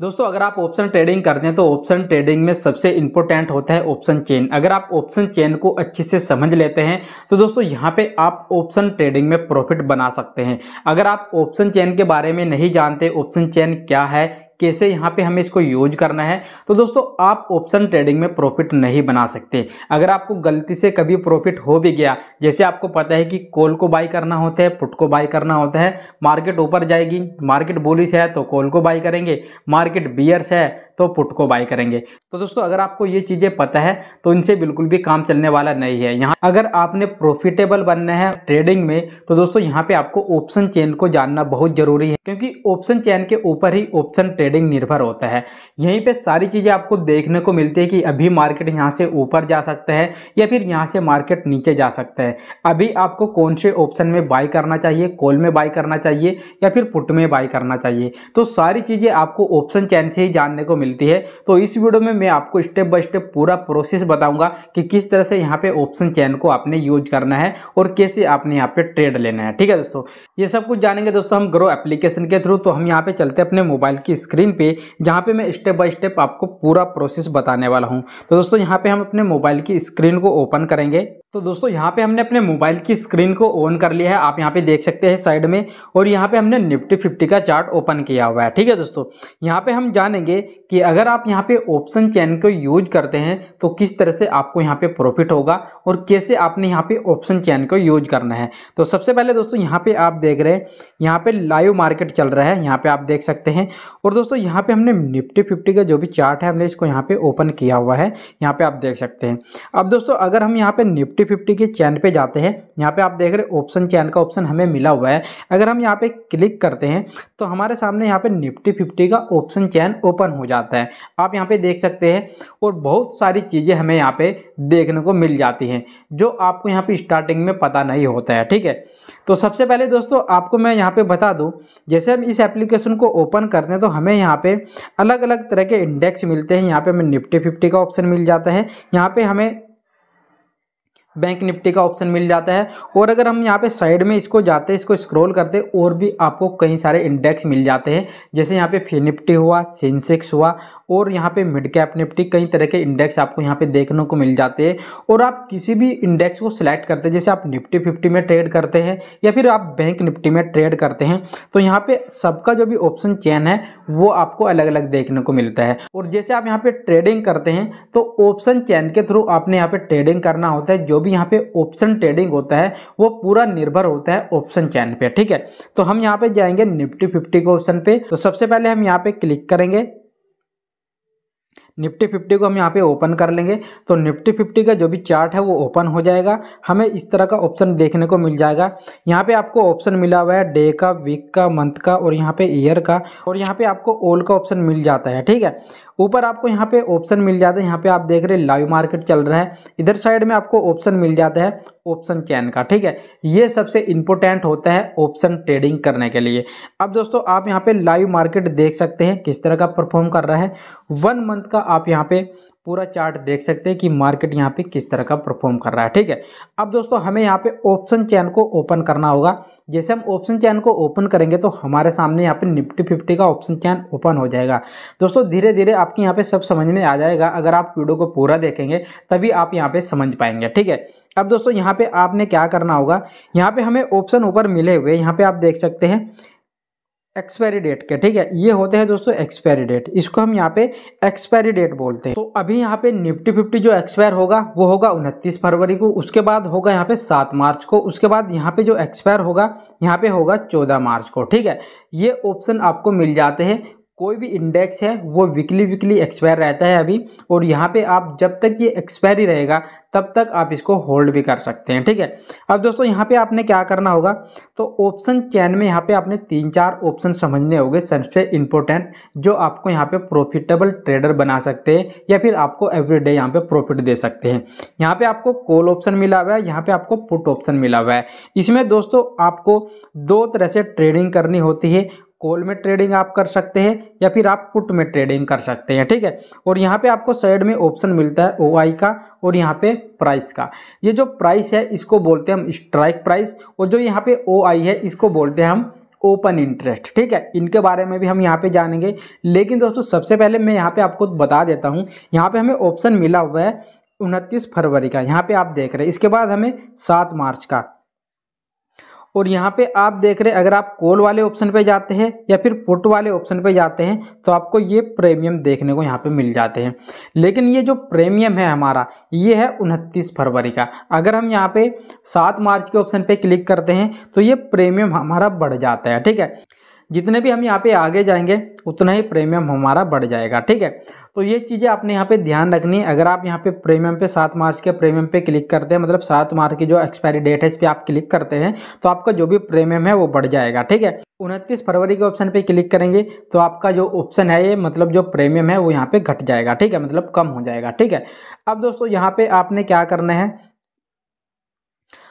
दोस्तों अगर आप ऑप्शन ट्रेडिंग करते हैं तो ऑप्शन ट्रेडिंग में सबसे इंपॉर्टेंट होता है ऑप्शन चेन अगर आप ऑप्शन चेन को अच्छे से समझ लेते हैं तो दोस्तों यहाँ पे आप ऑप्शन ट्रेडिंग में प्रॉफिट बना सकते हैं अगर आप ऑप्शन चेन के बारे में नहीं जानते ऑप्शन चेन क्या है कैसे यहाँ पे हमें इसको यूज करना है तो दोस्तों आप ऑप्शन ट्रेडिंग में प्रॉफिट नहीं बना सकते अगर आपको गलती से कभी प्रॉफिट हो भी गया जैसे आपको पता है कि कॉल को बाई करना होता है पुट को बाई करना होता है मार्केट ऊपर जाएगी मार्केट बोलिस है तो कॉल को बाई करेंगे मार्केट बियर्स है तो पुट को बाय करेंगे तो दोस्तों अगर आपको ये चीज़ें पता है तो इनसे बिल्कुल भी काम चलने वाला नहीं है यहाँ अगर आपने प्रॉफिटेबल बनना है ट्रेडिंग में तो दोस्तों यहाँ पे आपको ऑप्शन चेन को जानना बहुत ज़रूरी है क्योंकि ऑप्शन चैन के ऊपर ही ऑप्शन ट्रेडिंग निर्भर होता है यहीं पे सारी चीज़ें आपको देखने को मिलती है कि अभी मार्केट यहाँ से ऊपर जा सकता है या फिर यहाँ से मार्केट नीचे जा सकता है अभी आपको कौन से ऑप्शन में बाई करना चाहिए कॉल में बाई करना चाहिए या फिर पुट में बाई करना चाहिए तो सारी चीज़ें आपको ऑप्शन चैन से ही जानने को मिल मिलती है तो इस वीडियो में मैं आपको स्टेप बाय स्टेप पूरा प्रोसेस बताऊंगा कि किस तरह से यहाँ पे ऑप्शन चैन को आपने यूज करना है और कैसे आपने यहाँ पे ट्रेड लेना है ठीक है दोस्तों ये सब कुछ जानेंगे दोस्तों हम ग्रो एप्लीकेशन के थ्रू तो हम यहाँ पे चलते अपने मोबाइल की स्क्रीन पे जहाँ पे मैं स्टेप बाय स्टेप आपको पूरा प्रोसेस बताने वाला हूँ तो दोस्तों यहाँ पे हम अपने मोबाइल की स्क्रीन को ओपन करेंगे तो दोस्तों यहाँ पे हमने अपने मोबाइल की स्क्रीन को ऑन कर लिया है आप यहाँ पे देख सकते हैं साइड में और यहाँ पे हमने निफ्टी 50 का चार्ट ओपन किया हुआ है ठीक है दोस्तों यहाँ पे हम जानेंगे कि कि अगर आप यहाँ पे ऑप्शन चैन को यूज करते हैं तो किस तरह से आपको यहाँ पे प्रॉफिट होगा और कैसे आपने यहाँ पे ऑप्शन चैन को यूज करना है तो सबसे पहले दोस्तों यहाँ पे आप देख रहे हैं यहाँ पे लाइव मार्केट चल रहा है यहाँ पे आप देख सकते हैं और दोस्तों यहाँ पे हमने निफ्टी फिफ्टी का जो भी चार्ट है हमने इसको यहाँ पे ओपन किया हुआ है यहाँ पे आप देख सकते हैं अब दोस्तों अगर हम यहाँ पे निफ्टी फिफ्टी के चैन पे जाते हैं यहाँ पे आप देख रहे ऑप्शन चैन का ऑप्शन हमें मिला हुआ है अगर हम यहाँ पे क्लिक करते हैं तो हमारे सामने यहाँ पे निफ्टी फिफ्टी का ऑप्शन चैन ओपन हो जाता है जाता है आप यहाँ पे देख सकते हैं और बहुत सारी चीज़ें हमें यहाँ पे देखने को मिल जाती हैं जो आपको यहाँ पे स्टार्टिंग में पता नहीं होता है ठीक है तो सबसे पहले दोस्तों आपको मैं यहाँ पे बता दूँ जैसे हम इस एप्लीकेशन को ओपन करते हैं तो हमें यहाँ पे अलग अलग तरह के इंडेक्स मिलते हैं यहाँ पर हमें निफ्टी फिफ्टी का ऑप्शन मिल जाता है यहाँ पर हमें बैंक निफ्टी का ऑप्शन मिल जाता है और अगर हम यहाँ पे साइड में इसको जाते इसको स्क्रॉल करते और भी आपको कई सारे इंडेक्स मिल जाते हैं जैसे यहाँ पे फी निफ्टी हुआ सेंसेक्स हुआ और यहाँ पे मिड कैप निफ्टी कई तरह के इंडेक्स आपको यहाँ पे देखने को मिल जाते हैं और आप किसी भी इंडेक्स को सिलेक्ट करते हैं जैसे आप निफ्टी फिफ्टी में ट्रेड करते हैं या फिर आप बैंक निफ्टी में ट्रेड करते हैं तो यहाँ पर सबका जो भी ऑप्शन चैन है वो आपको अलग अलग देखने को मिलता है और जैसे आप यहाँ पर ट्रेडिंग करते हैं तो ऑप्शन चैन के थ्रू आपने यहाँ पर ट्रेडिंग करना होता है जो भी यहाँ पे ऑप्शन ट्रेडिंग होता है वो पूरा निर्भर होता है ऑप्शन चैन पे ठीक है तो हम यहाँ पे जाएंगे निफ्टी फिफ्टी के ऑप्शन पे तो सबसे पहले हम यहाँ पे क्लिक करेंगे निफ्टी फिफ्टी को हम यहाँ पे ओपन कर लेंगे तो निफ्टी फिफ्टी का जो भी चार्ट है वो ओपन हो जाएगा हमें इस तरह का ऑप्शन देखने को मिल जाएगा यहाँ पे आपको ऑप्शन मिला हुआ है डे का वीक का मंथ का और यहाँ पे ईयर का और यहाँ पे आपको ओल का ऑप्शन मिल जाता है ठीक है ऊपर आपको यहाँ पे ऑप्शन मिल जाता है यहाँ पे आप देख रहे हैं लाइव मार्केट चल रहा है इधर साइड में आपको ऑप्शन मिल जाता है ऑप्शन चैन का ठीक है ये सबसे इंपॉर्टेंट होता है ऑप्शन ट्रेडिंग करने के लिए अब दोस्तों आप यहाँ पे लाइव मार्केट देख सकते हैं किस तरह का परफॉर्म कर रहा है वन मंथ का आप यहाँ पे पूरा चार्ट देख सकते हैं कि मार्केट यहाँ पे किस तरह का परफॉर्म कर रहा है ठीक है अब दोस्तों हमें यहाँ पे ऑप्शन चैन को ओपन करना होगा जैसे हम ऑप्शन चैन को ओपन करेंगे तो हमारे सामने यहाँ पे निफ्टी फिफ्टी का ऑप्शन चैन ओपन हो जाएगा दोस्तों धीरे धीरे आपके यहाँ पे सब समझ में आ जाएगा अगर आप वीडियो को पूरा देखेंगे तभी आप यहाँ पर समझ पाएंगे ठीक है अब दोस्तों यहाँ पर आपने क्या करना होगा यहाँ पर हमें ऑप्शन ऊपर मिले हुए यहाँ पर आप देख सकते हैं एक्सपायरी डेट के ठीक है ये होते हैं दोस्तों एक्सपायरी डेट इसको हम यहाँ पे एक्सपायरी डेट बोलते हैं तो अभी यहाँ पे निफ्टी फिफ्टी जो एक्सपायर होगा वो होगा उनतीस फरवरी को उसके बाद होगा यहाँ पे सात मार्च को उसके बाद यहाँ पे जो एक्सपायर होगा यहाँ पे होगा चौदह मार्च को ठीक है ये ऑप्शन आपको मिल जाते हैं कोई भी इंडेक्स है वो वीकली वीकली एक्सपायर रहता है अभी और यहाँ पे आप जब तक ये एक्सपायर ही रहेगा तब तक आप इसको होल्ड भी कर सकते हैं ठीक है अब दोस्तों यहाँ पे आपने क्या करना होगा तो ऑप्शन चैन में यहाँ पे आपने तीन चार ऑप्शन समझने होंगे सबसे इम्पोर्टेंट जो आपको यहाँ पे प्रॉफिटेबल ट्रेडर बना सकते हैं या फिर आपको एवरीडे यहाँ पे प्रॉफिट दे सकते हैं यहाँ पे आपको कॉल ऑप्शन मिला हुआ है यहाँ पे आपको पुट ऑप्शन मिला हुआ है इसमें दोस्तों आपको दो तरह से ट्रेडिंग करनी होती है कॉल में ट्रेडिंग आप कर सकते हैं या फिर आप पुट में ट्रेडिंग कर सकते हैं ठीक है और यहाँ पे आपको साइड में ऑप्शन मिलता है ओ का और यहाँ पे प्राइस का ये जो प्राइस है इसको बोलते हैं हम स्ट्राइक प्राइस और जो यहाँ पे ओ है इसको बोलते हैं हम ओपन इंटरेस्ट ठीक है इनके बारे में भी हम यहाँ पे जानेंगे लेकिन दोस्तों सबसे पहले मैं यहाँ पे आपको बता देता हूँ यहाँ पे हमें ऑप्शन मिला हुआ है उनतीस फरवरी का यहाँ पे आप देख रहे हैं इसके बाद हमें सात मार्च का और यहाँ पे आप देख रहे हैं अगर आप कॉल वाले ऑप्शन पे जाते हैं या फिर पुट वाले ऑप्शन पे जाते हैं तो आपको ये प्रीमियम देखने को यहाँ पे मिल जाते हैं लेकिन ये जो प्रीमियम है हमारा ये है उनतीस फरवरी का अगर हम यहाँ पे सात मार्च के ऑप्शन पे क्लिक करते हैं तो ये प्रीमियम हमारा बढ़ जाता है ठीक है जितने भी हम यहाँ पे आगे जाएंगे उतना ही प्रीमियम हमारा बढ़ जाएगा ठीक है तो ये चीज़ें आपने यहाँ पे ध्यान रखनी है अगर आप यहाँ पे प्रीमियम पे सात मार्च के प्रीमियम पे क्लिक करते हैं मतलब सात मार्च की जो एक्सपायरी डेट है इस पर आप क्लिक करते हैं तो आपका जो भी प्रीमियम है वो बढ़ जाएगा ठीक है उनतीस फरवरी के ऑप्शन पे क्लिक करेंगे तो आपका जो ऑप्शन है ये मतलब जो प्रीमियम है वो यहाँ पे घट जाएगा ठीक है मतलब कम हो जाएगा ठीक है अब दोस्तों यहाँ पे आपने क्या करना है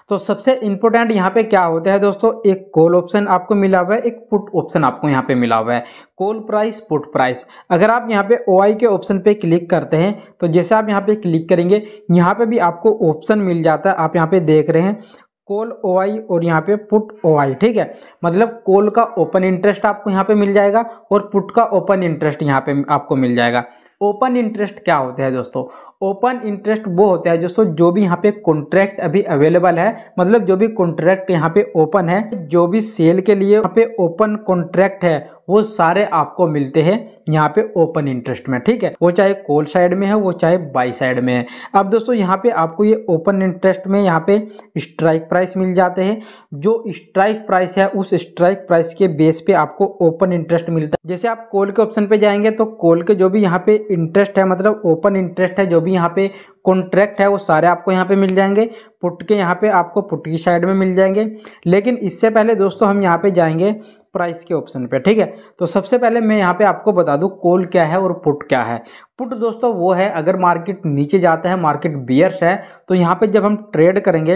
तो सबसे इंपॉर्टेंट यहाँ पे क्या होता है दोस्तों एक कॉल ऑप्शन आपको मिला हुआ है एक पुट ऑप्शन आपको यहाँ पे मिला हुआ है कॉल प्राइस पुट प्राइस अगर आप यहाँ पे ओ के ऑप्शन पे क्लिक करते हैं तो जैसे आप यहाँ पे क्लिक करेंगे यहाँ पे भी आपको ऑप्शन मिल जाता है आप यहाँ पे देख रहे हैं कॉल ओ आई और यहाँ पे पुट ओ आई ठीक है मतलब कॉल का ओपन इंटरेस्ट आपको यहाँ पे मिल जाएगा और पुट का ओपन इंटरेस्ट यहाँ पे आपको मिल जाएगा ओपन इंटरेस्ट क्या होते हैं दोस्तों ओपन इंटरेस्ट वो होता है दोस्तों जो भी यहाँ पे कॉन्ट्रैक्ट अभी अवेलेबल है मतलब जो भी कॉन्ट्रैक्ट यहाँ पे ओपन है जो भी सेल के लिए यहाँ पे ओपन कॉन्ट्रैक्ट है वो सारे आपको मिलते हैं यहाँ पे ओपन इंटरेस्ट में ठीक है वो चाहे कोल साइड में है वो चाहे बाई साइड में है अब दोस्तों यहाँ पे आपको ये ओपन इंटरेस्ट में यहाँ पे स्ट्राइक प्राइस मिल जाते हैं जो स्ट्राइक प्राइस है उस स्ट्राइक प्राइस के बेस पे आपको ओपन इंटरेस्ट मिलता है जैसे आप कोल के ऑप्शन पे जाएंगे तो कोल के जो भी यहाँ पे इंटरेस्ट है मतलब ओपन इंटरेस्ट है जो भी यहाँ पे कॉन्ट्रैक्ट है वो सारे आपको यहाँ पे मिल जाएंगे पुट के यहाँ पे आपको पुट की साइड में मिल जाएंगे लेकिन इससे पहले दोस्तों हम यहाँ पे जाएंगे प्राइस के ऑप्शन पे ठीक है तो सबसे पहले मैं यहाँ पे आपको बता दूँ कॉल क्या है और पुट क्या है पुट दोस्तों वो है अगर मार्केट नीचे जाता है मार्केट बियर्स है तो यहाँ पे जब हम ट्रेड करेंगे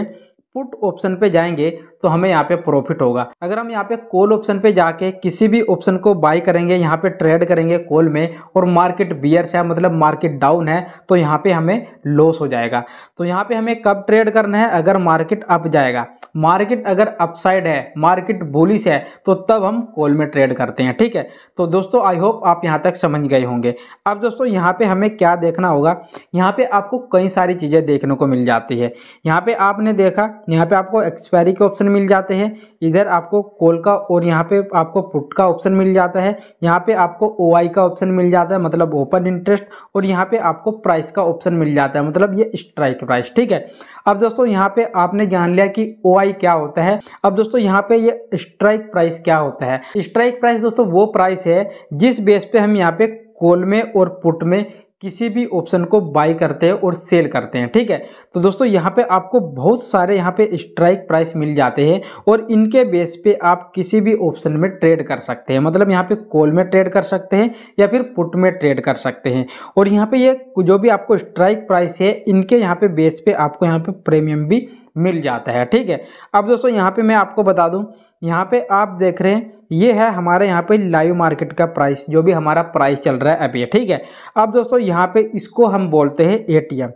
पुट ऑप्शन पे जाएंगे तो हमें यहाँ पे प्रॉफिट होगा अगर हम यहाँ पे कॉल ऑप्शन पे जाके किसी भी ऑप्शन को बाय करेंगे यहाँ पे ट्रेड करेंगे कॉल में और मार्केट बियर्स है मतलब मार्केट डाउन है तो यहाँ पे हमें लॉस हो जाएगा तो यहाँ पे हमें कब ट्रेड करना है अगर मार्केट अप जाएगा मार्केट अगर अपसाइड है मार्केट बोलिस है तो तब हम कॉल में ट्रेड करते हैं ठीक है तो दोस्तों आई होप आप यहाँ तक समझ गए होंगे अब दोस्तों यहाँ पे हमें क्या देखना होगा यहाँ पे आपको कई सारी चीज़ें देखने को मिल जाती है यहाँ पे आपने देखा यहाँ पे आपको एक्सपायरी के ऑप्शन मिल जाते हैं इधर आपको कॉल का और यहाँ पे आपको पुट का ऑप्शन मिल जाता है यहाँ पे आपको ओ का ऑप्शन मिल जाता है मतलब ओपन इंटरेस्ट और यहाँ पे आपको प्राइस का ऑप्शन मिल जाता है मतलब ये स्ट्राइक प्राइस ठीक है अब दोस्तों यहाँ पे आपने जान लिया कि ओ क्या होता है अब दोस्तों यहाँ पे ये स्ट्राइक प्राइस क्या होता है स्ट्राइक प्राइस दोस्तों वो प्राइस है जिस बेस पे हम यहाँ पे कोल में और पुट में किसी भी ऑप्शन को बाई करते हैं और सेल करते हैं ठीक है तो दोस्तों यहाँ पे आपको बहुत सारे यहाँ पे स्ट्राइक प्राइस मिल जाते हैं और इनके बेस पे आप किसी भी ऑप्शन में ट्रेड कर सकते हैं मतलब यहाँ पे कॉल में ट्रेड कर सकते हैं या फिर पुट में ट्रेड कर सकते हैं और यहाँ पे ये जो भी आपको स्ट्राइक प्राइस है इनके यहाँ पर बेस पर आपको यहाँ पर प्रीमियम भी मिल जाता है ठीक है अब दोस्तों यहाँ पर मैं आपको बता दूँ यहाँ पर आप देख रहे हैं ये है हमारे यहाँ पे लाइव मार्केट का प्राइस जो भी हमारा प्राइस चल रहा है अभी ठीक है अब दोस्तों यहाँ पे इसको हम बोलते हैं एटीएम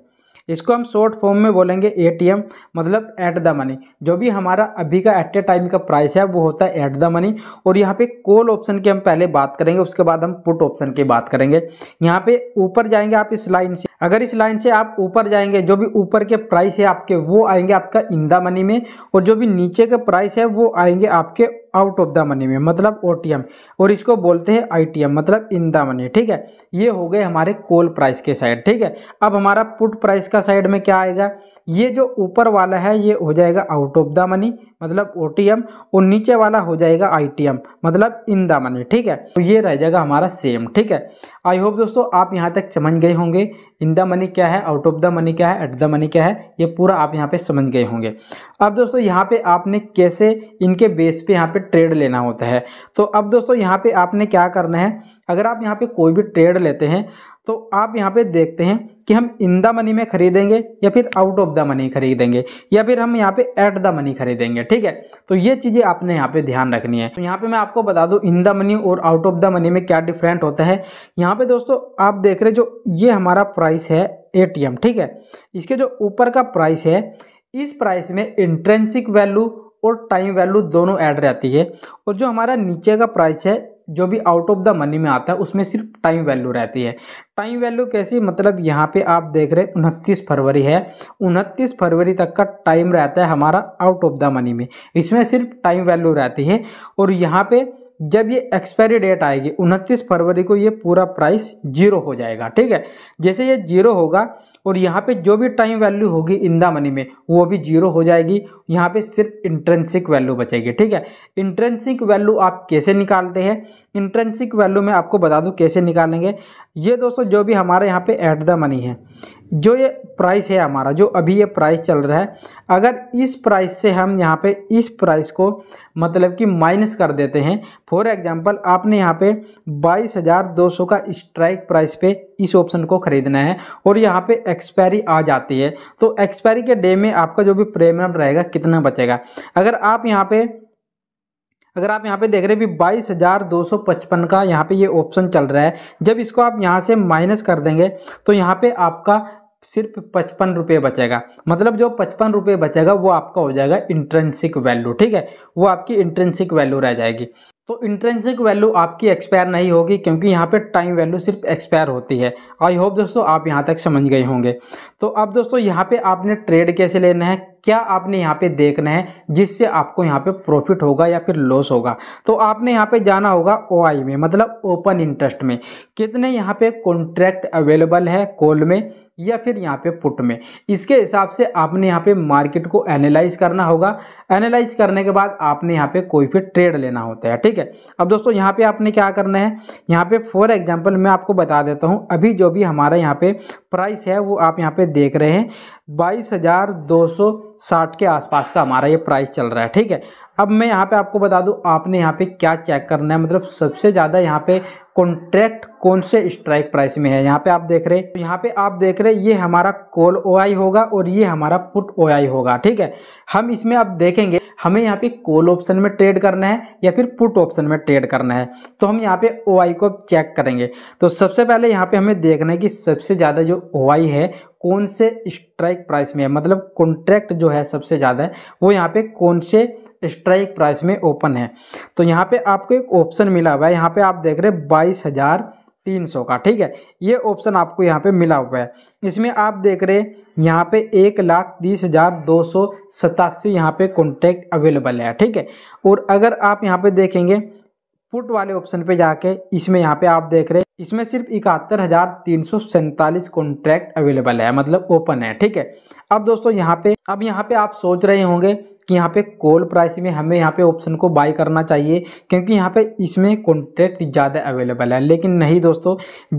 इसको हम शॉर्ट फॉर्म में बोलेंगे एटीएम मतलब एट द मनी जो भी हमारा अभी का एट ए टाइम का प्राइस है वो होता है एट द मनी और यहाँ पे कॉल ऑप्शन की हम पहले बात करेंगे उसके बाद हम पुट ऑप्शन की बात करेंगे यहाँ पे ऊपर जाएंगे आप इस लाइन से अगर इस लाइन से आप ऊपर जाएंगे जो भी ऊपर के प्राइस है आपके वो आएंगे आपका इंदा मनी में और जो भी नीचे का प्राइस है वो आएंगे आपके आउट ऑफ द मनी में मतलब ओ और इसको बोलते हैं आई मतलब इन द मनी ठीक है ये हो गए हमारे कोल प्राइस के साइड ठीक है अब हमारा पुट प्राइस का साइड में क्या आएगा ये जो ऊपर वाला है ये हो जाएगा आउट ऑफ द मनी मतलब ओ और नीचे वाला हो जाएगा आई मतलब इन द मनी ठीक है तो ये रह जाएगा हमारा सेम ठीक है आई होप दोस्तों आप यहाँ तक समझ गए होंगे इन द मनी क्या है आउट ऑफ द मनी क्या है एट द मनी क्या है ये पूरा आप यहाँ पे समझ गए होंगे अब दोस्तों यहाँ पे आपने कैसे इनके बेस पे यहाँ पे ट्रेड लेना होता है तो अब दोस्तों यहाँ पे आपने क्या करना है अगर आप यहाँ पे कोई भी ट्रेड लेते हैं तो आप यहाँ पे देखते हैं कि हम इन द मनी में खरीदेंगे या फिर आउट ऑफ द मनी खरीदेंगे या फिर हम यहाँ पे एट द मनी खरीदेंगे ठीक है तो ये चीज़ें आपने यहाँ पे ध्यान रखनी है तो यहाँ पे मैं आपको बता दूँ इन द मनी और आउट ऑफ द मनी में क्या डिफरेंट होता है यहाँ पे दोस्तों आप देख रहे जो ये हमारा प्राइस है ए ठीक है इसके जो ऊपर का प्राइस है इस प्राइस में इंट्रेंसिक वैल्यू और टाइम वैल्यू दोनों ऐड रहती है और जो हमारा नीचे का प्राइस है जो भी आउट ऑफ द मनी में आता है उसमें सिर्फ टाइम वैल्यू रहती है टाइम वैल्यू कैसी मतलब यहाँ पे आप देख रहे हैं उनतीस फरवरी है उनतीस फरवरी तक का टाइम रहता है हमारा आउट ऑफ द मनी में इसमें सिर्फ टाइम वैल्यू रहती है और यहाँ पे जब ये एक्सपायरी डेट आएगी उनतीस फरवरी को ये पूरा प्राइस जीरो हो जाएगा ठीक है जैसे ये जीरो होगा और यहाँ पे जो भी टाइम वैल्यू होगी इन द मनी में वो भी जीरो हो जाएगी यहाँ पे सिर्फ इंट्रेंसिक वैल्यू बचेगी ठीक है इंट्रेंसिक वैल्यू आप कैसे निकालते हैं इंट्रेंसिक वैल्यू मैं आपको बता दूँ कैसे निकालेंगे ये दोस्तों जो भी हमारे यहाँ पे एट द मनी है जो ये प्राइस है हमारा जो अभी ये प्राइस चल रहा है अगर इस प्राइस से हम यहाँ पर इस प्राइस को मतलब कि माइनस कर देते हैं फॉर एग्जांपल आपने यहाँ पे 22,200 का स्ट्राइक प्राइस पे इस ऑप्शन को ख़रीदना है और यहाँ पे एक्सपायरी आ जाती है तो एक्सपायरी के डे में आपका जो भी प्रीमियम रहेगा कितना बचेगा अगर आप यहाँ पे अगर आप यहाँ पे देख रहे हैं भी बाईस हज़ार दो सौ पचपन का यहाँ पे ये ऑप्शन चल रहा है जब इसको आप यहाँ से माइनस कर देंगे तो यहाँ पे आपका सिर्फ पचपन रुपये बचेगा मतलब जो पचपन रुपये बचेगा वो आपका हो जाएगा इंट्रेंसिक वैल्यू ठीक है वो आपकी इंट्रेंसिक वैल्यू रह जाएगी तो इंट्रेंसिक वैल्यू आपकी एक्सपायर नहीं होगी क्योंकि यहाँ पे टाइम वैल्यू सिर्फ एक्सपायर होती है आई होप दोस्तों आप यहाँ तक समझ गए होंगे तो अब दोस्तों यहाँ पे आपने ट्रेड कैसे लेना है क्या आपने यहाँ पे देखना है जिससे आपको यहाँ पे प्रॉफिट होगा या फिर लॉस होगा तो आपने यहाँ पे जाना होगा ओ में मतलब ओपन इंटरेस्ट में कितने यहाँ पे कॉन्ट्रैक्ट अवेलेबल है कॉल में या फिर यहाँ पे पुट में इसके हिसाब से आपने यहाँ पे मार्केट को एनालाइज करना होगा एनालाइज करने के बाद आपने यहाँ पे कोई भी ट्रेड लेना होता है ठीक है अब दोस्तों यहाँ पे आपने क्या करना है यहाँ पे फॉर एग्जांपल मैं आपको बता देता हूँ अभी जो भी हमारा यहाँ पे प्राइस है वो आप यहाँ पे देख रहे हैं बाईस के आसपास का हमारा ये प्राइस चल रहा है ठीक है अब मैं यहाँ पे आपको बता दूँ आपने यहाँ पे क्या चेक करना है मतलब सबसे ज़्यादा यहाँ पे कॉन्ट्रैक्ट कौन से स्ट्राइक प्राइस में है यहाँ पे आप देख रहे हैं यहाँ पे आप देख रहे हैं ये हमारा कॉल ओ होगा और ये हमारा पुट ओ होगा ठीक है हम इसमें आप देखेंगे हमें यहाँ पे कॉल ऑप्शन में ट्रेड करना है या फिर पुट ऑप्शन में ट्रेड करना है तो हम यहाँ पे ओ को चेक करेंगे तो सबसे पहले यहाँ पे हमें देखना है कि सबसे ज़्यादा जो ओ है कौन से स्ट्राइक प्राइस में है मतलब कॉन्ट्रैक्ट जो है सबसे ज़्यादा वो यहाँ पे कौन से स्ट्राइक प्राइस में ओपन है तो यहाँ पे आपको एक ऑप्शन मिला हुआ है यहाँ पे आप देख रहे बाईस हज़ार तीन सौ का ठीक है ये ऑप्शन आपको यहाँ पे मिला हुआ है इसमें आप देख रहे यहाँ पे एक लाख तीस हज़ार दो सौ सतासी यहाँ पे कॉन्टेक्ट अवेलेबल है ठीक है और अगर आप यहाँ पे देखेंगे पुट वाले ऑप्शन पे जाके इसमें यहाँ पे आप देख रहे हैं इसमें सिर्फ इकहत्तर हज़ार तीन सौ सैंतालीस कॉन्ट्रैक्ट अवेलेबल है मतलब ओपन है ठीक है अब दोस्तों यहाँ पे अब यहाँ पे आप सोच रहे होंगे कि यहाँ पे कॉल प्राइस में हमें यहाँ पे ऑप्शन को बाई करना चाहिए क्योंकि यहाँ पे इसमें कॉन्ट्रैक्ट ज़्यादा अवेलेबल है लेकिन नहीं दोस्तों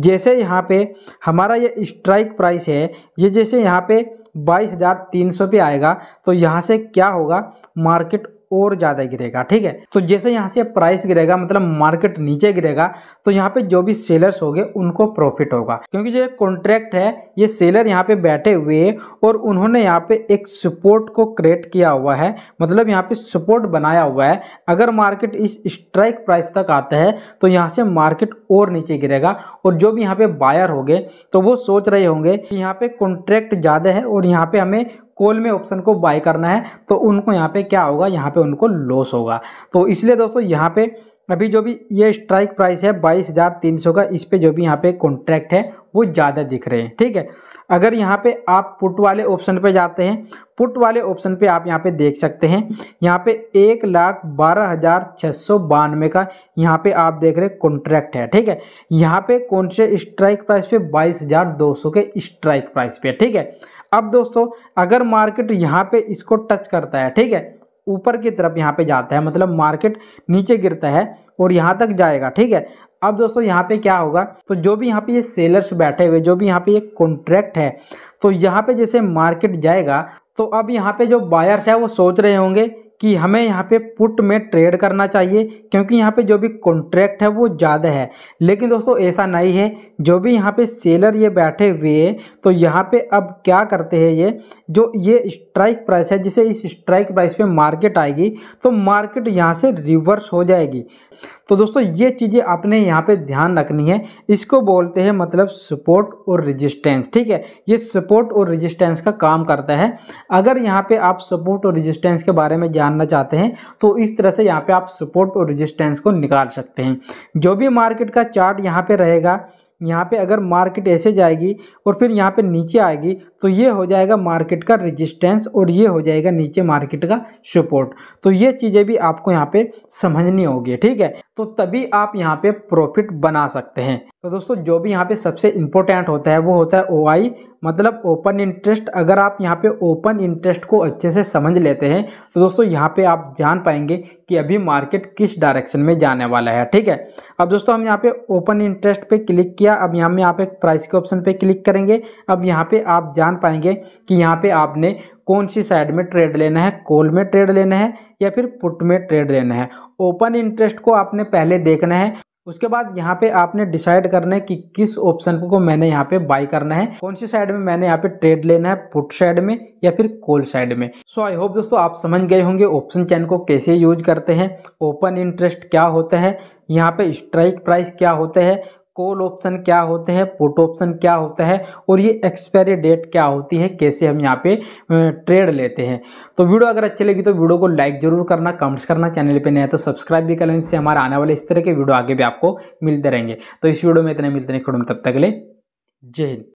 जैसे यहाँ पे हमारा ये स्ट्राइक प्राइस है ये जैसे यहाँ पे बाईस हज़ार तीन सौ पे आएगा तो यहाँ से क्या होगा मार्केट और ज़्यादा गिरेगा ठीक है तो जैसे यहाँ से प्राइस गिरेगा मतलब मार्केट नीचे गिरेगा तो यहाँ पे जो भी सेलर्स होंगे उनको प्रॉफिट होगा क्योंकि जो कॉन्ट्रैक्ट है ये सेलर यहाँ पे बैठे हुए और उन्होंने यहाँ पे एक सपोर्ट को क्रिएट किया हुआ है मतलब यहाँ पे सपोर्ट बनाया हुआ है अगर मार्केट इस स्ट्राइक प्राइस तक आता है तो यहाँ से मार्केट और नीचे गिरेगा और जो भी यहाँ पे बायर हो गए तो वो सोच रहे होंगे कि यहाँ पे कॉन्ट्रैक्ट ज़्यादा है और यहाँ पे हमें कॉल में ऑप्शन को बाय करना है तो उनको यहाँ पे क्या होगा यहाँ पे उनको लॉस होगा तो इसलिए दोस्तों यहाँ पे अभी जो भी ये स्ट्राइक प्राइस है बाईस हज़ार तीन सौ का इस पे जो भी यहाँ पे कॉन्ट्रैक्ट है वो ज़्यादा दिख रहे हैं ठीक है अगर यहाँ पे आप पुट वाले ऑप्शन पे जाते हैं पुट वाले ऑप्शन पे आप यहाँ पे देख सकते हैं यहाँ पे एक लाख बारह हज़ार छः सौ बानवे का यहाँ पे आप देख रहे कॉन्ट्रैक्ट है ठीक है यहाँ पे कौन से स्ट्राइक प्राइस पे बाईस हज़ार दो सौ के स्ट्राइक प्राइस पे ठीक है अब दोस्तों अगर मार्केट यहाँ पे इसको टच करता है ठीक है ऊपर की तरफ यहाँ पे जाता है मतलब मार्केट नीचे गिरता है और यहाँ तक जाएगा ठीक है अब दोस्तों यहाँ पे क्या होगा तो जो भी यहाँ पे ये सेलर्स बैठे हुए जो भी यहाँ पे ये कॉन्ट्रैक्ट है तो यहाँ पे जैसे मार्केट जाएगा तो अब यहाँ पे जो बायर्स है वो सोच रहे होंगे कि हमें यहाँ पे पुट में ट्रेड करना चाहिए क्योंकि यहाँ पे जो भी कॉन्ट्रैक्ट है वो ज़्यादा है लेकिन दोस्तों ऐसा नहीं है जो भी यहाँ पे सेलर ये बैठे हुए तो यहाँ पे अब क्या करते हैं ये जो ये स्ट्राइक प्राइस है जिसे इस स्ट्राइक प्राइस पे मार्केट आएगी तो मार्केट यहाँ से रिवर्स हो जाएगी तो दोस्तों ये चीज़ें आपने यहाँ पर ध्यान रखनी है इसको बोलते हैं मतलब सपोर्ट और रजिस्टेंस ठीक है ये सपोर्ट और रजिस्टेंस का काम करता है अगर यहाँ पर आप सपोर्ट और रजिस्टेंस के बारे में जान जानना चाहते हैं तो इस तरह से यहाँ पे आप सपोर्ट और रेजिस्टेंस को निकाल सकते हैं जो भी मार्केट का चार्ट यहाँ पे रहेगा यहाँ पे अगर मार्केट ऐसे जाएगी और फिर यहाँ पे नीचे आएगी तो ये हो जाएगा मार्केट का रेजिस्टेंस और ये हो जाएगा नीचे मार्केट का सपोर्ट तो ये चीज़ें भी आपको यहाँ पे समझनी होगी ठीक है तो तभी आप यहाँ पे प्रॉफिट बना सकते हैं तो दोस्तों जो भी यहाँ पे सबसे इम्पोर्टेंट होता है वो होता है ओ मतलब ओपन इंटरेस्ट अगर आप यहाँ पे ओपन इंटरेस्ट को अच्छे से समझ लेते हैं तो दोस्तों यहाँ पे आप जान पाएंगे कि अभी मार्केट किस डायरेक्शन में जाने वाला है ठीक है अब दोस्तों हम यहाँ पे ओपन इंटरेस्ट पे क्लिक किया अब यहाँ में यहाँ पे प्राइस के ऑप्शन पे क्लिक करेंगे अब यहाँ पे आप जान जान पाएंगे कि यहाँ पे आपने कौन सी साइड में ट्रेड लेना है कॉल में ट्रेड लेना है या फिर पुट में ट्रेड लेना है ओपन इंटरेस्ट को आपने पहले देखना है उसके बाद यहाँ पे आपने डिसाइड करना है कि किस ऑप्शन को मैंने यहाँ पे बाई करना है कौन सी साइड में मैंने यहाँ पे ट्रेड लेना है पुट साइड में या फिर कॉल साइड में सो आई होप दोस्तों आप समझ गए होंगे ऑप्शन चैन को कैसे यूज करते हैं ओपन इंटरेस्ट क्या होता है यहाँ पे स्ट्राइक प्राइस क्या होते हैं कॉल ऑप्शन क्या होते हैं पुट ऑप्शन क्या होता है और ये एक्सपायरी डेट क्या होती है कैसे हम यहाँ पे ट्रेड लेते हैं तो वीडियो अगर अच्छी लगी तो वीडियो को लाइक जरूर करना कमेंट्स करना चैनल पे नया तो सब्सक्राइब भी कर लेने से हमारे आने वाले इस तरह के वीडियो आगे भी आपको मिलते रहेंगे तो इस वीडियो में इतने मिलते नहीं खुड़म तब तक ले जय हिंद